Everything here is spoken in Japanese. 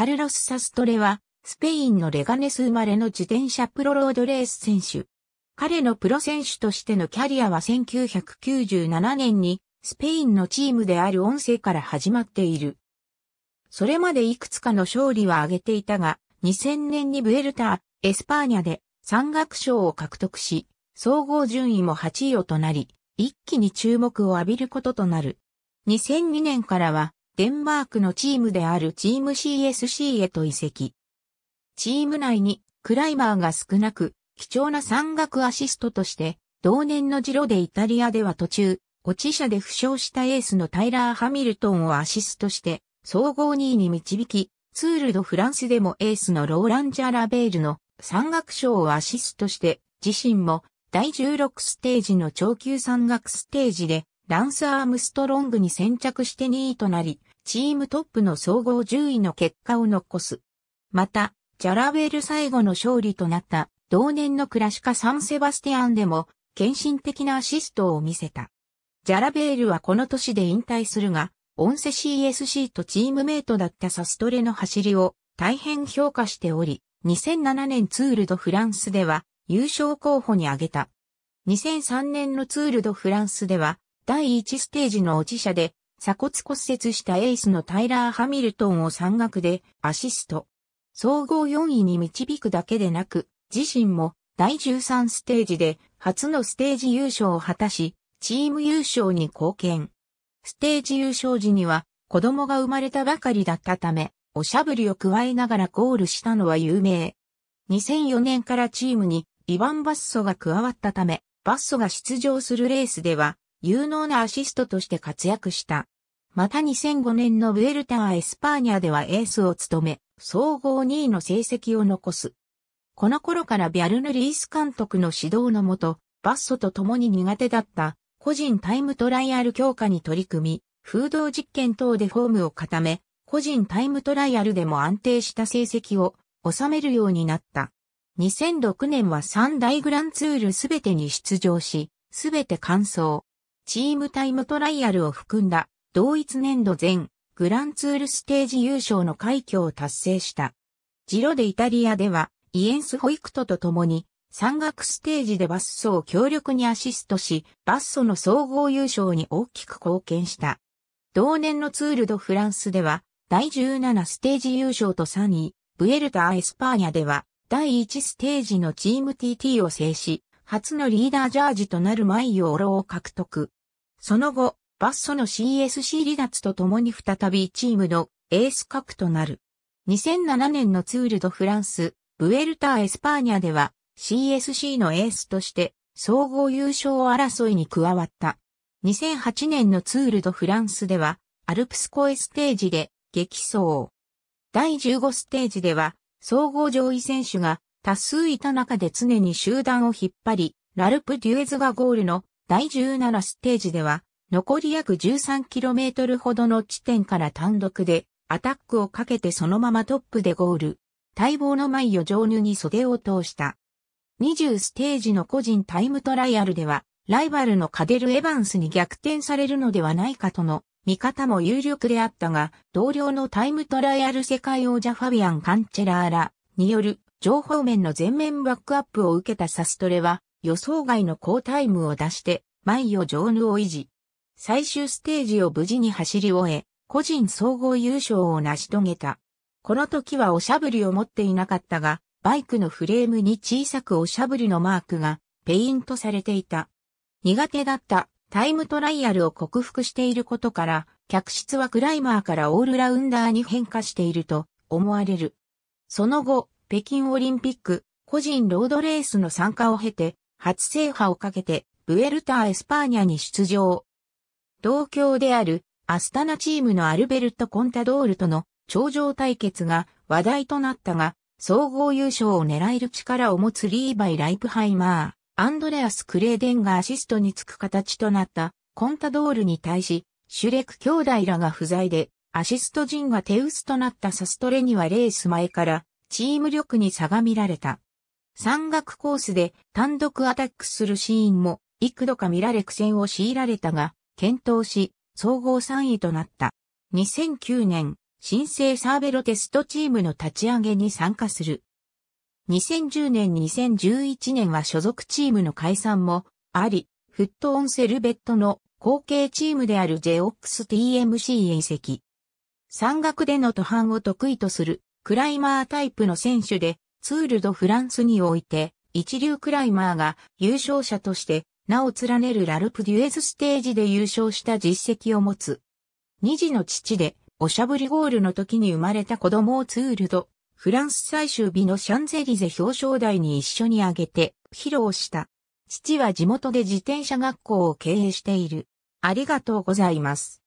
カルロス・サストレは、スペインのレガネス生まれの自転車プロロードレース選手。彼のプロ選手としてのキャリアは1997年に、スペインのチームである音声から始まっている。それまでいくつかの勝利は挙げていたが、2000年にブエルタ、エスパーニャで山岳賞を獲得し、総合順位も8位をとなり、一気に注目を浴びることとなる。2002年からはデンマークのチームであるチーム CSC へと移籍。チーム内にクライマーが少なく、貴重な山岳アシストとして、同年のジロでイタリアでは途中、落ち者で負傷したエースのタイラー・ハミルトンをアシストして、総合2位に導き、ツールドフランスでもエースのローラン・ジャラベールの山岳賞をアシストして、自身も第16ステージの長級山岳ステージで、ランス・アームストロングに先着して2位となり、チームトップの総合10位の結果を残す。また、ジャラウェル最後の勝利となった同年のクラシカ・サンセバスティアンでも献身的なアシストを見せた。ジャラベールはこの年で引退するが、オンセ CSC とチームメイトだったサストレの走りを大変評価しており、2007年ツールドフランスでは優勝候補に挙げた。2003年のツールドフランスでは第1ステージの落ち者で鎖骨骨折したエースのタイラー・ハミルトンを山岳でアシスト。総合4位に導くだけでなく、自身も第13ステージで初のステージ優勝を果たし、チーム優勝に貢献。ステージ優勝時には子供が生まれたばかりだったため、おしゃぶりを加えながらゴールしたのは有名。2004年からチームにイヴァン・バッソが加わったため、バッソが出場するレースでは有能なアシストとして活躍した。また2005年のブエルター・エスパーニャではエースを務め、総合2位の成績を残す。この頃からビャルヌ・リース監督の指導のもと、バッソと共に苦手だった個人タイムトライアル強化に取り組み、風洞実験等でフォームを固め、個人タイムトライアルでも安定した成績を収めるようになった。2006年は3大グランツールすべてに出場し、すべて完走。チームタイムトライアルを含んだ同一年度前グランツールステージ優勝の快挙を達成した。ジロでイタリアではイエンス・ホイクトと共に山岳ステージでバッソを強力にアシストし、バッソの総合優勝に大きく貢献した。同年のツールドフランスでは、第17ステージ優勝と3位、ブエルタ・エスパーニャでは、第1ステージのチーム TT を制し、初のリーダージャージとなるマイオーロを獲得。その後、バッソの CSC 離脱とともに再びチームのエース格となる。2007年のツールドフランス、ブエルターエスパーニャでは CSC のエースとして総合優勝争いに加わった。2008年のツールドフランスではアルプスコエステージで激走。第15ステージでは総合上位選手が多数いた中で常に集団を引っ張り、ラルプ・デュエズがゴールの第17ステージでは、残り約 13km ほどの地点から単独で、アタックをかけてそのままトップでゴール。待望の前を上ジヌに袖を通した。20ステージの個人タイムトライアルでは、ライバルのカデル・エヴァンスに逆転されるのではないかとの見方も有力であったが、同僚のタイムトライアル世界王者ファビアン・カンチェラーラによる情報面の全面バックアップを受けたサストレは、予想外の好タイムを出して、毎夜上ヌを維持。最終ステージを無事に走り終え、個人総合優勝を成し遂げた。この時はおしゃぶりを持っていなかったが、バイクのフレームに小さくおしゃぶりのマークがペイントされていた。苦手だったタイムトライアルを克服していることから、客室はクライマーからオールラウンダーに変化していると思われる。その後、北京オリンピック、個人ロードレースの参加を経て、初制覇をかけて、ブエルタ・エスパーニャに出場。同郷である、アスタナチームのアルベルト・コンタドールとの頂上対決が話題となったが、総合優勝を狙える力を持つリーバイ・ライプハイマー、アンドレアス・クレーデンがアシストにつく形となったコンタドールに対し、シュレク兄弟らが不在で、アシスト陣が手薄となったサストレにはレース前から、チーム力に差が見られた。山岳コースで単独アタックするシーンも幾度か見られ苦戦を強いられたが、検討し、総合3位となった。2009年、新生サーベロテストチームの立ち上げに参加する。2010年2011年は所属チームの解散もあり、フットオンセルベットの後継チームである JOXTMC へ移籍。山岳での途半を得意とするクライマータイプの選手でツール・ド・フランスにおいて、一流クライマーが優勝者として名を連ねるラルプ・デュエズステージで優勝した実績を持つ。二児の父で、おしゃぶりゴールの時に生まれた子供をツールド、フランス最終日のシャンゼリゼ表彰台に一緒に挙げて披露した。父は地元で自転車学校を経営している。ありがとうございます。